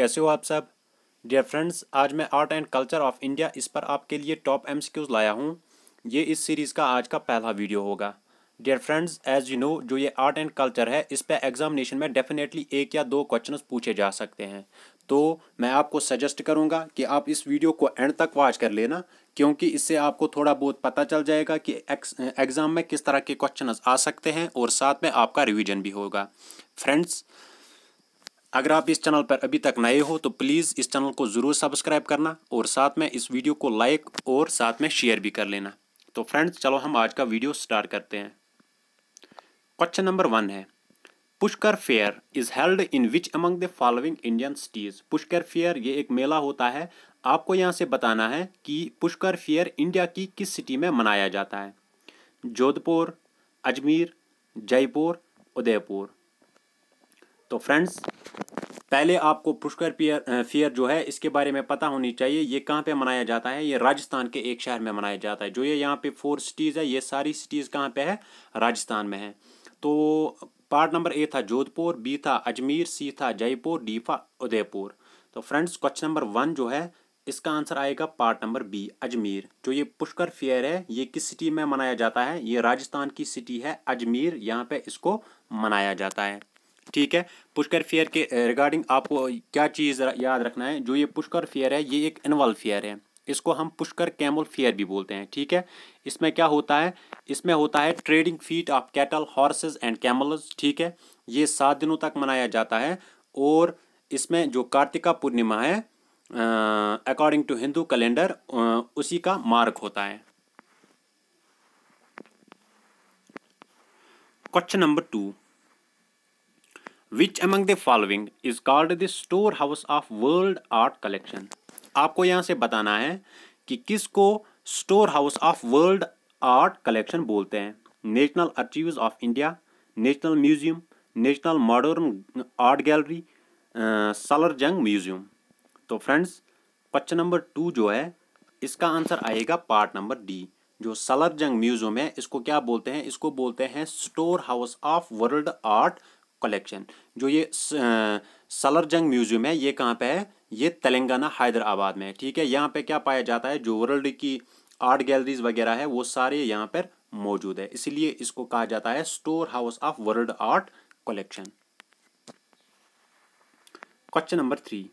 कैसे हो आप सब डियर फ्रेंड्स आज मैं art and culture of India इस पर आपके लिए टॉप एम लाया हूँ ये इस सीरीज़ का आज का पहला वीडियो होगा dear friends as you know जो ये आर्ट एंड कल्चर है इस पर एग्जामिनेशन में डेफिनेटली एक या दो क्वेश्चन पूछे जा सकते हैं तो मैं आपको सजेस्ट करूँगा कि आप इस वीडियो को एंड तक वॉच कर लेना क्योंकि इससे आपको थोड़ा बहुत पता चल जाएगा कि एग्ज़ाम में किस तरह के क्वेश्चन आ सकते हैं और साथ में आपका रिविजन भी होगा फ्रेंड्स अगर आप इस चैनल पर अभी तक नए हो तो प्लीज़ इस चैनल को ज़रूर सब्सक्राइब करना और साथ में इस वीडियो को लाइक और साथ में शेयर भी कर लेना तो फ्रेंड्स चलो हम आज का वीडियो स्टार्ट करते हैं क्वेश्चन नंबर वन है Pushkar fair is held in which among the following Indian cities Pushkar fair ये एक मेला होता है आपको यहाँ से बताना है कि पुष्कर फेयर इंडिया की किस सिटी में मनाया जाता है जोधपुर अजमेर जयपुर उदयपुर तो फ्रेंड्स पहले आपको पुष्कर पियर फेयर जो है इसके बारे में पता होनी चाहिए ये कहाँ पे मनाया जाता है ये राजस्थान के एक शहर में मनाया जाता है जो ये यहाँ पे फोर सिटीज़ है ये सारी सिटीज़ कहाँ पे है राजस्थान में है तो पार्ट नंबर ए था जोधपुर बी था अजमेर सी था जयपुर डी था उदयपुर तो फ्रेंड्स क्वेश्चन नंबर वन जो है इसका आंसर आएगा पार्ट नंबर बी अजमेर जो ये पुष्कर फेयर है ये किस सिटी में मनाया जाता है ये राजस्थान की सिटी है अजमेर यहाँ पे इसको मनाया जाता है ठीक है पुष्कर फेयर के रिगार्डिंग आपको क्या चीज़ याद रखना है जो ये पुष्कर फेयर है ये एक एनवल फेयर है इसको हम पुष्कर कैमल फेयर भी बोलते हैं ठीक है इसमें क्या होता है इसमें होता है trading feet of cattle horses and camels ठीक है ये सात दिनों तक मनाया जाता है और इसमें जो कार्तिका पूर्णिमा है अकॉर्डिंग टू हिंदू कैलेंडर उसी का मार्ग होता है question number two which among the following is called the store house of world art collection आपको यहाँ से बताना है कि किसको store house of world art collection बोलते हैं national archives of India national museum national modern art gallery Salar Jung museum तो फ्रेंड्स क्वेश्चन नंबर टू जो है इसका आंसर आएगा पार्ट नंबर डी जो सलर जंग म्यूजियम है इसको क्या बोलते हैं इसको बोलते हैं store house of world art collection जो ये सलरजंग म्यूज़ियम है ये कहाँ पे है ये तेलंगाना हैदराबाद में है ठीक है यहाँ पे क्या पाया जाता है जो वर्ल्ड की आर्ट गैलरीज वगैरह है वो सारे यहाँ पर मौजूद है इसीलिए इसको कहा जाता है store house of world art collection question number three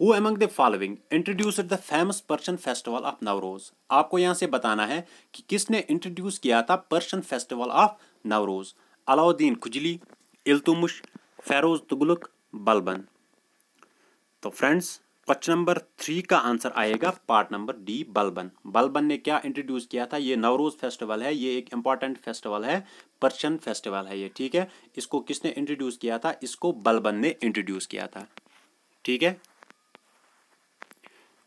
who among the following introduce the famous Persian festival of Navroz आपको यहाँ से बताना है कि किसने इंट्रोड्यूस किया था Persian festival of Navroz Alauddin खुजली इल्तुमश फैरोज तुगलक बलबन तो फ्रेंड्स क्वेश्चन नंबर थ्री का आंसर आएगा part number D Balban Balban ने क्या इंट्रोड्यूस किया था ये नवरोज फेस्टिवल है ये एक इंपॉर्टेंट फेस्टिवल है पर्शियन फेस्टिवल है ये ठीक है इसको किसने इंट्रोड्यूस किया था इसको बलबन ने इंट्रोड्यूस किया था ठीक है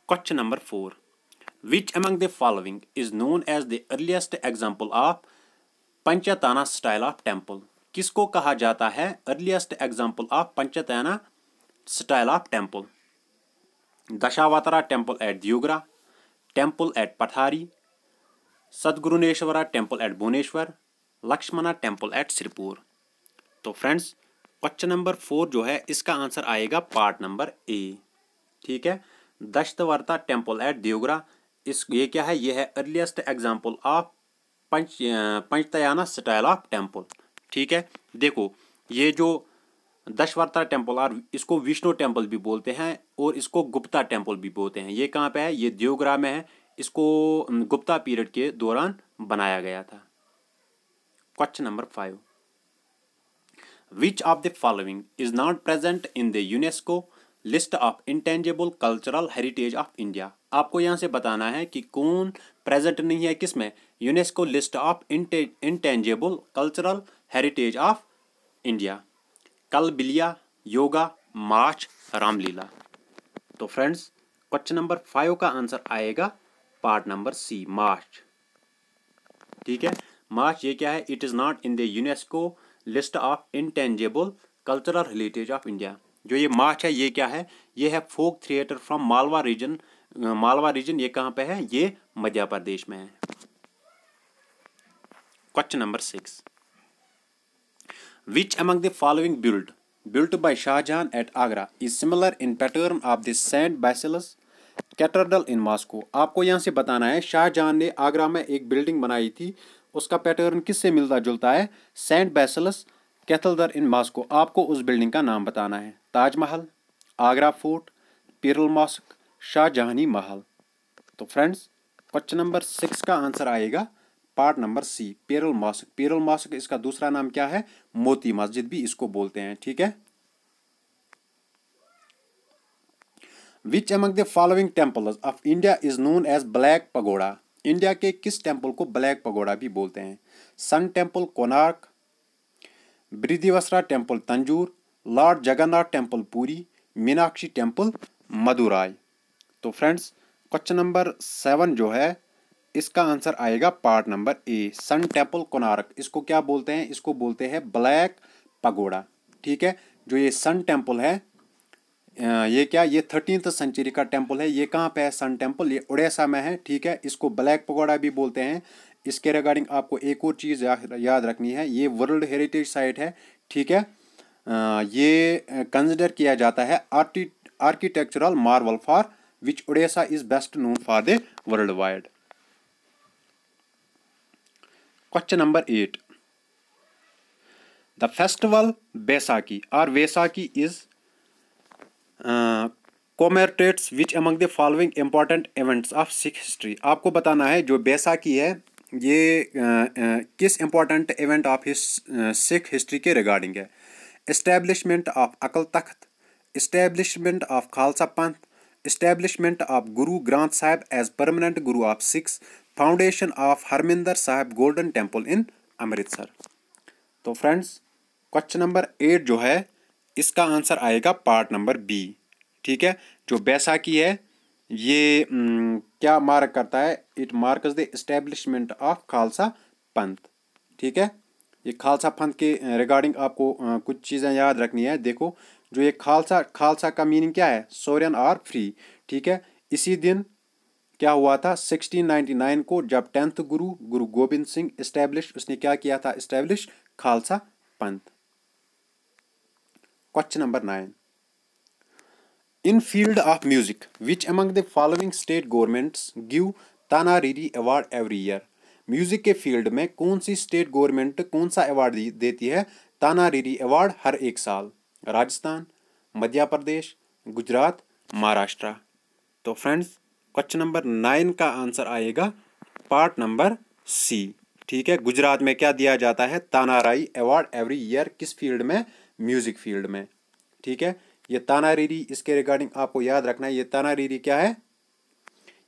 question number four which among the following is known as the earliest example of Panchayatana style of temple किसको कहा जाता है earliest example of Panchayatana style of temple Dashavatara temple at Deogarh temple at Pathari Sadgurunesvara temple at Bhubaneswar Lakshmana temple at Sirpur तो friends question number four जो है इसका answer आएगा part number ए ठीक है दशतवर्ता टेम्पल एट दियोगरा इस ये क्या है ये है earliest example of Panch Panchayatana style of temple ठीक है देखो ये जो दशवर्ता टेम्पल और इसको विष्णु टेम्पल भी बोलते हैं और इसको गुप्ता टेम्पल भी बोलते हैं ये कहाँ पे है ये देवग्राम में है इसको गुप्ता पीरियड के दौरान बनाया गया था question number five which of the following is not present in the UNESCO list of intangible cultural heritage of India आपको यहाँ से बताना है कि कौन प्रेजेंट नहीं है किसमें UNESCO list of intangible cultural heritage of India Kalbelia yoga Maach Ramlila तो फ्रेंड्स क्वेश्चन नंबर फाइव का आंसर आएगा पार्ट नंबर सी मार्च ठीक है मार्च ये क्या है it is not in the UNESCO list of intangible cultural heritage of India जो ये मार्च है ये क्या है ये है folk theatre from Malwa region Malwa region ये कहाँ पे है ये मध्य प्रदेश में है question number six which among the following build built by Shah at Agra is similar in pattern of the saint Basil's Basilus in Moscow आपको यहाँ से बताना है शाहजहां ने आगरा में एक बिल्डिंग बनाई थी उसका पैटर्न किससे मिलता जुलता है सेंट बैसेलस कैथलदर इन मॉस्को आपको उस बिल्डिंग का नाम बताना है Taj Mahal Agra fort pearl mosque Shahjahani Mahal तो फ्रेंड्स क्वेश्चन नंबर सिक्स का आंसर आएगा part number C pearl mosque पेरल मॉस्क इसका दूसरा नाम क्या है मोती मस्जिद भी इसको बोलते हैं ठीक है which among the following temple of India is known as black pagoda India के किस टेम्पल को ब्लैक पगोड़ा भी बोलते हैं sun temple Konark Brihadeeswara temple Tanjore lord Jagannath temple Puri Meenakshi temple Madurai तो फ्रेंड्स क्वेश्चन नंबर सेवन जो है इसका आंसर आएगा part number A sun temple Konark इसको क्या बोलते हैं इसको बोलते हैं ब्लैक पगोड़ा ठीक है जो ये सन टेम्पल है ये क्या ये थर्टीन सेंचुरी का टेम्पल है ये कहाँ पे है सन टेम्पल ये उड़ीसा में है ठीक है इसको ब्लैक पगोड़ा भी बोलते हैं इसके रिगार्डिंग आपको एक और चीज़ याद रखनी है ये वर्ल्ड हेरिटेज साइट है ठीक है ये कंसिडर किया जाता है architectural marvel for which Orissa is best known for the world wide question number eight the festival Baisakhi or Vaisakhi is commemorates which which the following important events of Sikh history आपको बताना है जो बैसाखी है ये uh, uh, किस important event of his Sikh history के regarding है establishment of Akal Takht establishment of Khalsa पंथ establishment of Guru Granth Sahib as permanent Guru of Sikhs foundation of Harmandir Sahib golden temple in Amritsar तो फ्रेंड्स क्वेश्चन नंबर एट जो है इसका आंसर आएगा पार्ट नंबर बी ठीक है जो बैसाखी है ये हम्म, क्या मार्क करता है it mark the establishment of Khalsa Panth ठीक है ये खालसा पंथ के रिगार्डिंग आपको कुछ चीज़ें याद रखनी है देखो जो ये खालसा खालसा का मीनिंग क्या है सोरियन आर फ्री ठीक है इसी दिन क्या हुआ था 1699 को जब टेंथ गुरु गुरु गोविंद सिंह इस्टेब्लिश उसने क्या किया था establish Khalsa Panth question number nine in field of music which among the following state governments give Tana Riri award every year music के फील्ड में कौन सी स्टेट गवर्नमेंट कौन सा अवार्ड देती है ताना रीरी अवार्ड हर एक साल राजस्थान मध्य प्रदेश गुजरात महाराष्ट्र तो फ्रेंड्स क्वेश्चन नंबर नाइन का आंसर आएगा पार्ट नंबर सी ठीक है गुजरात में क्या दिया जाता है तानाराई अवार्ड एवरी ईयर किस फील्ड में म्यूजिक फील्ड में ठीक है ये तानारीरी इसके रिगार्डिंग आपको याद रखना है ये तानारीरी क्या है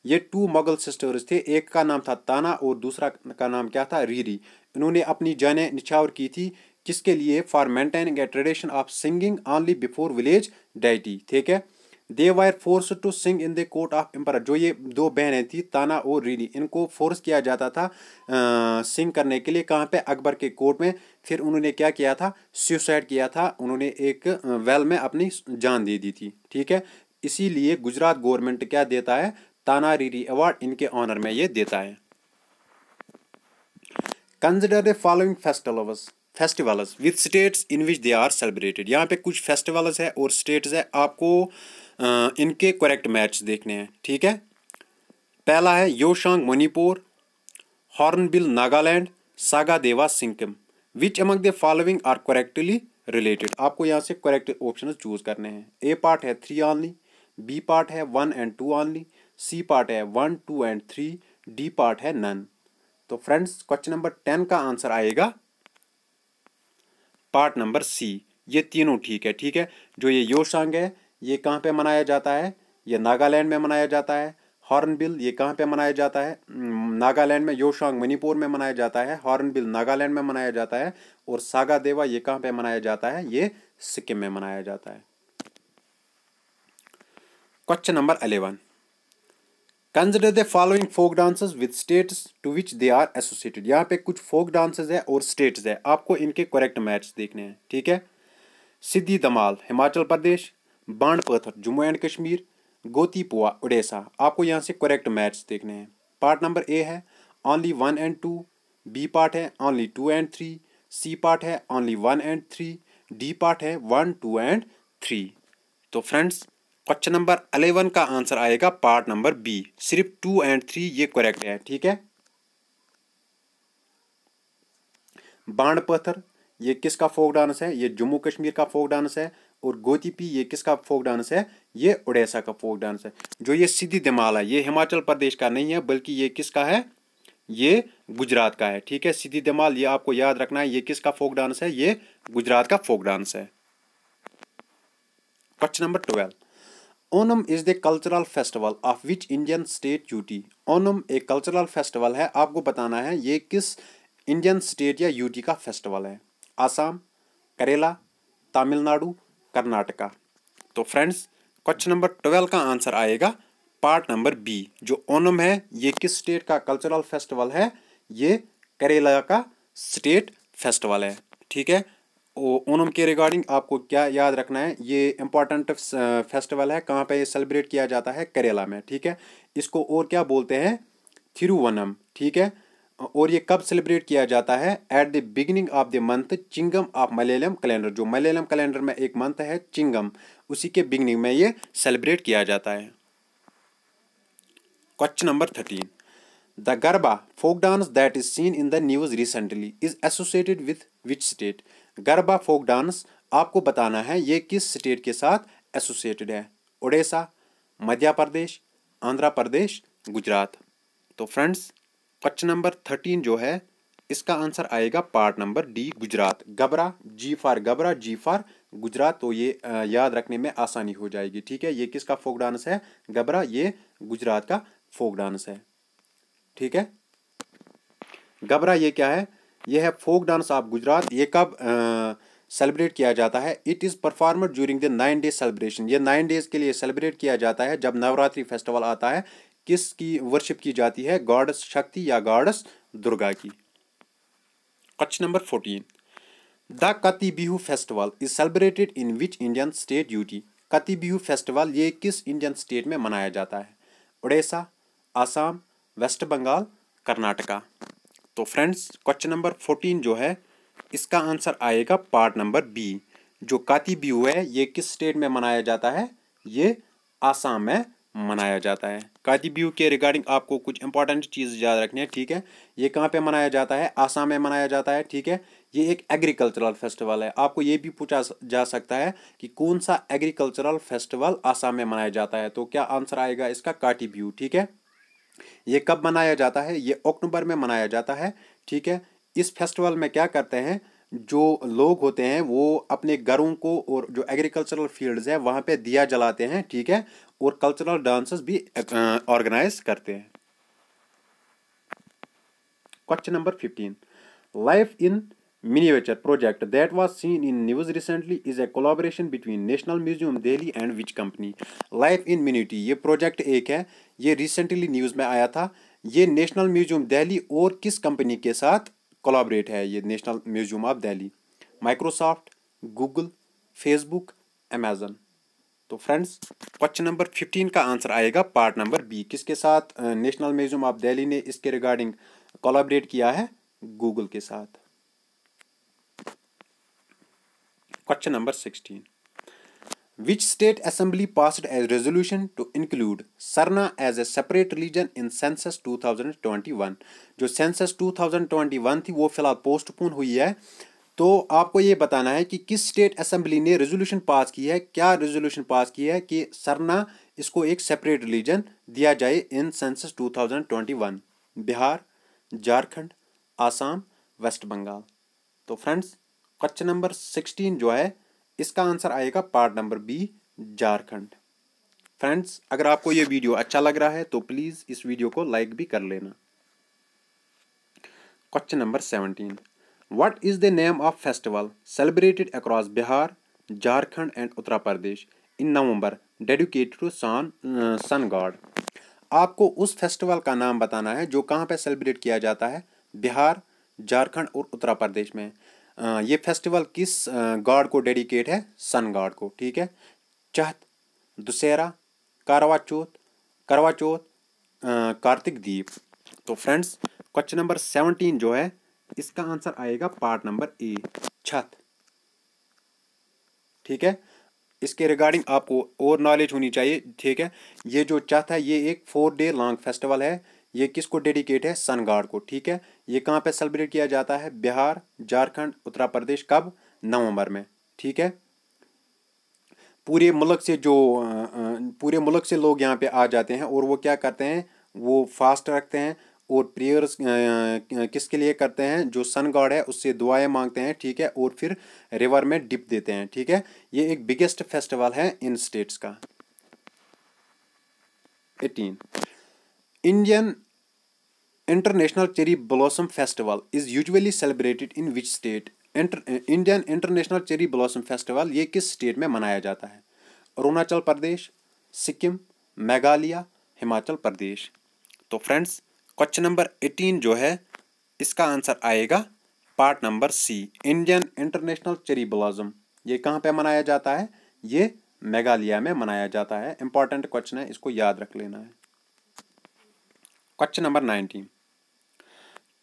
ये टू मुगल सिस्टर्स थे एक का नाम था ताना और दूसरा का नाम क्या था रीरी इन्होंने अपनी जाने निछावर की थी किसके लिए for maintaining a tradition of singing only before village deity ठीक है they were forced to sing in the court of emperor जो ये दो बहनें थी ताना और रीनी इनको फोर्स किया जाता था सिंग करने के लिए कहाँ पे अकबर के कोर्ट में फिर उन्होंने क्या किया था सुसाइड किया था उन्होंने एक वेल में अपनी जान दे दी थी ठीक है इसीलिए गुजरात गवर्नमेंट क्या देता है ताना रीरी अवार्ड इनके ऑनर में ये देता है consider the following festivals festivals with states in which they are celebrated यहाँ पे कुछ फेस्टिवल्स है और स्टेट्स है आपको इनके करेक्ट मैच देखने हैं ठीक है पहला है Yaoshang Manipur hornbill Nagaland Saga Dawa Sikkim which among the following are correctly related आपको यहाँ से करेक्ट ऑप्शन चूज करने हैं ए पार्ट है थ्री ऑनली बी पार्ट है one and two only C part है one two and three D part है नन तो फ्रेंड्स क्वेश्चन नंबर टेन का आंसर आएगा पार्ट नंबर सी ये तीनों ठीक है ठीक है जो ये योशांग है ये कहाँ पे मनाया जाता है ये नागालैंड में मनाया जाता है हॉर्नबिल ये कहाँ पे मनाया जाता है नागालैंड में योशांग मणिपुर में मनाया जाता है हॉर्नबिल नागालैंड में मनाया जाता है और सागा देवा ये कहाँ पे मनाया जाता है ये सिक्किम में मनाया जाता है question number eleven consider the following folk dances with states to which they are associated यहाँ पे कुछ फोक डांसेस है और स्टेट्स है आपको इनके करेक्ट मैच देखने हैं ठीक है सिद्धि दमाल हिमाचल प्रदेश बांड पथर जम्मू एंड कश्मीर गोती पुआ उड़ीसा आपको यहाँ से करेक्ट मैच देखने हैं पार्ट नंबर ए है only one and two B part है only two and three C part है only one and three D part है वन टू एंड थ्री तो फ्रेंड्स क्वेश्चन नंबर अलेवन का answer आएगा part number B सिर्फ two and three ये correct है ठीक है बांड पत्थर ये किसका फोक डांस है ये जम्मू कश्मीर का फोक डांस है और गोतीपी ये किसका फोक डांस है ये उड़ीसा का फोक डांस है जो ये सीधी है ये हिमाचल प्रदेश का नहीं है बल्कि ये किसका है ये गुजरात का है ठीक है सीधी दिमाल ये आपको याद रखना है ये किसका फोक डांस है ये गुजरात का फोक डांस है question number twelve Onam is the cultural festival of which Indian state UT Onam एक कल्चरल फेस्टिवल है आपको बताना है ये किस इंडियन स्टेट या यूटी का फेस्टिवल है आसाम करेला तमिलनाडु कर्नाटका तो फ्रेंड्स क्वेश्चन नंबर ट्वेल्व का आंसर आएगा पार्ट नंबर बी जो ओनम है ये किस स्टेट का कल्चरल फेस्टिवल है ये करेला का स्टेट फेस्टिवल है ठीक है ओनम के रिगार्डिंग आपको क्या याद रखना है ये इम्पॉर्टेंट फेस्टिवल है कहाँ पे ये सेलिब्रेट किया जाता है करेला में ठीक है इसको और क्या बोलते हैं थिरुवनम ठीक है और ये कब सेलिब्रेट किया जाता है at the beginning of the month Chingam of Malayalam calendar जो मलयालम कैलेंडर में एक मंथ है चिंगम उसी के बिगनिंग में ये सेलिब्रेट किया जाता है question number thirteen the Garba folk dance that is seen in the news recently is associated with which state Garba folk dance आपको बताना है ये किस स्टेट के साथ एसोसिएटेड है उड़ीसा मध्य प्रदेश आंध्र प्रदेश गुजरात तो फ्रेंड्स क्वेश्चन नंबर थर्टीन जो है इसका आंसर आएगा पार्ट नंबर डी गुजरात गबरा जी फार गबरा जी फार गुजरात तो ये याद रखने में आसानी हो जाएगी ठीक है ये किसका फोक डांस है गबरा ये गुजरात का फोक डांस है ठीक है गबरा ये क्या है ये है फोक डांस ऑफ गुजरात ये कब सेलिब्रेट किया जाता है it is performed during the nine days celebration ये नाइन डेज के लिए सेलिब्रेट किया जाता है जब नवरात्रि फेस्टिवल आता है किसकी वर्शिप की जाती है गॉडस शक्ति या गॉडस दुर्गा की question number fourteen the Kati Bihu festival is celebrated in which Indian state UT Kati Bihu festival ये किस इंडियन स्टेट में मनाया जाता है उड़ीसा आसाम वेस्ट बंगाल कर्नाटका तो फ्रेंड्स क्वेश्चन नंबर फोर्टीन जो है इसका आंसर आएगा पार्ट नंबर बी जो काती बिहू है ये किस स्टेट में मनाया जाता है ये आसाम में मनाया जाता है बिहू के रिगार्डिंग आपको कुछ इंपॉर्टेंट चीज़ याद रखनी है ठीक है ये कहाँ पे मनाया जाता है आसाम में मनाया जाता है ठीक है ये एक एग्रीकल्चरल फेस्टिवल है आपको ये भी पूछा जा सकता है कि कौन सा एग्रीकल्चरल फेस्टिवल आसाम में मनाया जाता है तो क्या आंसर आएगा इसका ब्यू ठीक है ये कब मनाया जाता है ये अक्टूबर में मनाया जाता है ठीक है इस फेस्टिवल में क्या करते हैं जो लोग होते हैं वो अपने घरों को और जो एग्रीकल्चरल फील्ड्स हैं वहाँ पे दिया जलाते हैं ठीक है और कल्चरल डांसेस भी ऑर्गेनाइज करते हैं question number fifteen life in miniature project that was seen in news recently is a collaboration between national museum Delhi and which company life in म्यूनिटी ये प्रोजेक्ट एक है ये रिसेंटली न्यूज़ में आया था ये नेशनल म्यूजियम दिल्ली और किस कंपनी के साथ कोलाबरेट है ये national museum of Delhi Microsoft Google Facebook Amazon तो फ्रेंड्स क्वेश्चन नंबर फिफ्टीन का आंसर आएगा पार्ट नंबर बी किसके साथ नेशनल म्यूजियम ऑफ दिल्ली ने इसके रिगार्डिंग कोलाबरेट किया है गूगल के साथ question number sixteen Which state assembly passed a resolution to include Sarna as a separate religion in census 2021? जो census 2021 थी वो फिलहाल पोस्टपोन हुई है तो आपको ये बताना है कि किस स्टेट असेंबली ने रेजोल्यूशन पास की है क्या रेजोल्यूशन पास की है कि सरना इसको एक सेपरेट रिलीजन दिया जाए इन सेंसस 2021 बिहार झारखंड आसाम वेस्ट बंगाल तो फ्रेंड्स क्वेश्चन नंबर सिक्सटीन जो है इसका आंसर आएगा part number B Jharkhand friends अगर आपको ये वीडियो अच्छा लग रहा है तो प्लीज़ इस वीडियो को लाइक भी कर लेना question number seventeen what is the name of festival celebrated across Bihar Jharkhand and Uttar Pradesh in November dedicated to sun sun god आपको उस फेस्टिवल का नाम बताना है जो कहाँ पे सेलिब्रेट किया जाता है बिहार झारखंड और उत्तर प्रदेश में ये फेस्टिवल किस गॉड को डेडिकेट है सन गॉड को ठीक है चहत दुशहरा करवा चौथ करवा चौथ कार्तिक दीप तो फ्रेंड्स क्वेश्चन नंबर सेवनटीन जो है इसका आंसर आएगा पार्ट नंबर ए छत ठीक है इसके रिगार्डिंग आपको और नॉलेज होनी चाहिए ठीक है ये जो चत है ये एक फोर डे लॉन्ग फेस्टिवल है ये किसको डेडिकेट है सन गार्ड को ठीक है ये कहाँ पे सेलिब्रेट किया जाता है बिहार झारखंड उत्तर प्रदेश कब नवंबर में ठीक है पूरे मुल्क से जो पूरे मुल्क से लोग यहाँ पे आ जाते हैं और वो क्या करते हैं वो फास्ट रखते हैं और प्रेयर्स किसके लिए करते हैं जो सन गॉड है उससे दुआएं मांगते हैं ठीक है और फिर रिवर में डिप देते हैं ठीक है ये एक बिगेस्ट फेस्टिवल है इन स्टेट्स का eighteen Indian International Cherry Blossom Festival is usually celebrated in which state? Inter Indian international cherry blossom festival ये किस स्टेट में मनाया जाता है अरुणाचल प्रदेश सिक्किम मेघालय हिमाचल प्रदेश तो फ्रेंड्स क्वेश्चन नंबर एटीन जो है इसका आंसर आएगा part number C Indian international cherry blossom ये कहाँ पे मनाया जाता है ये मेघालय में मनाया जाता है इंपॉर्टेंट क्वेश्चन है इसको याद रख लेना है Question number 19.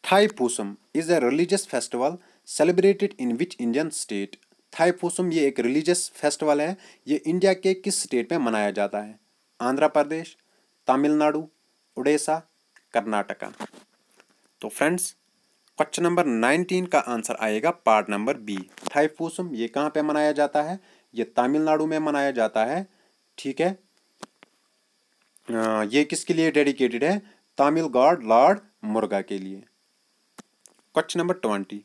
Thaipusam is a religious festival celebrated in which Indian state? थाईपोसम ये एक रिलीजियस फेस्टिवल है ये इंडिया के किस स्टेट में मनाया जाता है आंध्र प्रदेश तमिलनाडु उड़ीसा कर्नाटका तो फ्रेंड्स क्वेश्चन नंबर नाइनटीन का आंसर आएगा पार्ट नंबर बी पूसम ये कहाँ पे मनाया जाता है ये तमिलनाडु में मनाया जाता है ठीक है ये किसके लिए डेडिकेटेड है तामिल गॉड लॉर्ड मुर्गा के लिए question number twenty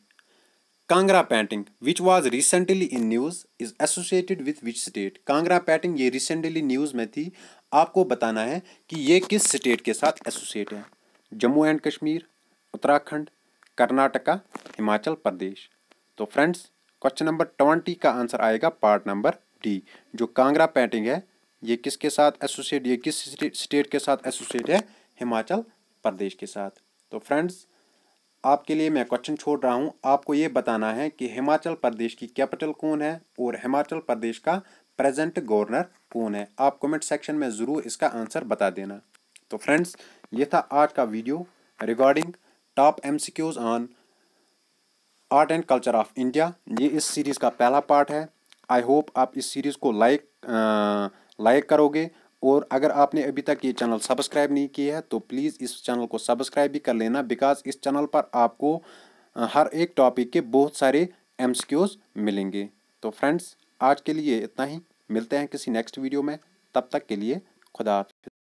Kangra painting which was recently in news is associated with which state Kangra painting ये रिसेंटली न्यूज़ में थी आपको बताना है कि ये किस स्टेट के साथ एसोसिएट है जम्मू एंड कश्मीर उत्तराखंड कर्नाटका हिमाचल प्रदेश तो फ्रेंड्स क्वेश्चन नंबर ट्वेंटी का आंसर आएगा पार्ट नंबर डी जो कांगरा पेंटिंग है ये किसके साथ एसोसिएट ये किस स्टेट के साथ एसोसिएट है हिमाचल प्रदेश के साथ तो फ्रेंड्स आपके लिए मैं क्वेश्चन छोड़ रहा हूँ आपको ये बताना है कि हिमाचल प्रदेश की कैपिटल कौन है और हिमाचल प्रदेश का प्रेजेंट गवर्नर कौन है आप कमेंट सेक्शन में ज़रूर इसका आंसर बता देना तो फ्रेंड्स ये था आज का video regarding top M C Qs on art and culture of India ये इस सीरीज़ का पहला पार्ट है आई होप आप इस सीरीज़ को लाइक लाइक करोगे और अगर आपने अभी तक ये चैनल सब्सक्राइब नहीं किया है तो प्लीज़ इस चैनल को सब्सक्राइब भी कर लेना बिकॉज इस चैनल पर आपको हर एक टॉपिक के बहुत सारे एम मिलेंगे तो फ्रेंड्स आज के लिए इतना ही मिलते हैं किसी नेक्स्ट वीडियो में तब तक के लिए खुदा